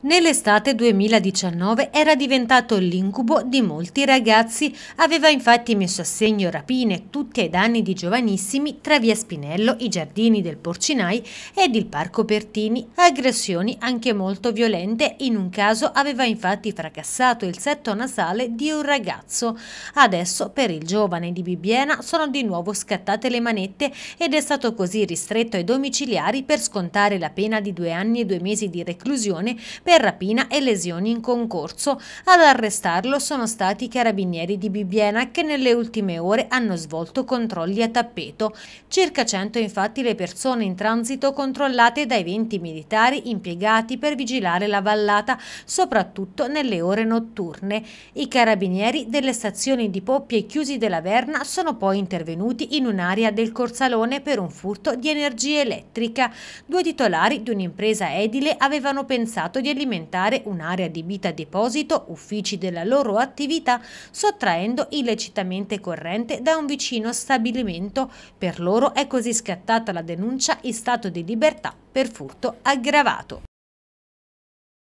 Nell'estate 2019 era diventato l'incubo di molti ragazzi, aveva infatti messo a segno rapine tutti ai danni di giovanissimi tra via Spinello, i giardini del Porcinai ed il Parco Pertini, aggressioni anche molto violente, in un caso aveva infatti fracassato il setto nasale di un ragazzo. Adesso per il giovane di Bibbiena sono di nuovo scattate le manette ed è stato così ristretto ai domiciliari per scontare la pena di due anni e due mesi di reclusione per rapina e lesioni in concorso. Ad arrestarlo sono stati i carabinieri di Bibbiena che nelle ultime ore hanno svolto controlli a tappeto. Circa 100 infatti le persone in transito controllate dai 20 militari impiegati per vigilare la vallata, soprattutto nelle ore notturne. I carabinieri delle stazioni di Poppie Chiusi della Verna sono poi intervenuti in un'area del Corsalone per un furto di energia elettrica. Due titolari di un'impresa edile avevano pensato di alimentare un'area di vita deposito, uffici della loro attività, sottraendo illecitamente corrente da un vicino stabilimento. Per loro è così scattata la denuncia in stato di libertà per furto aggravato.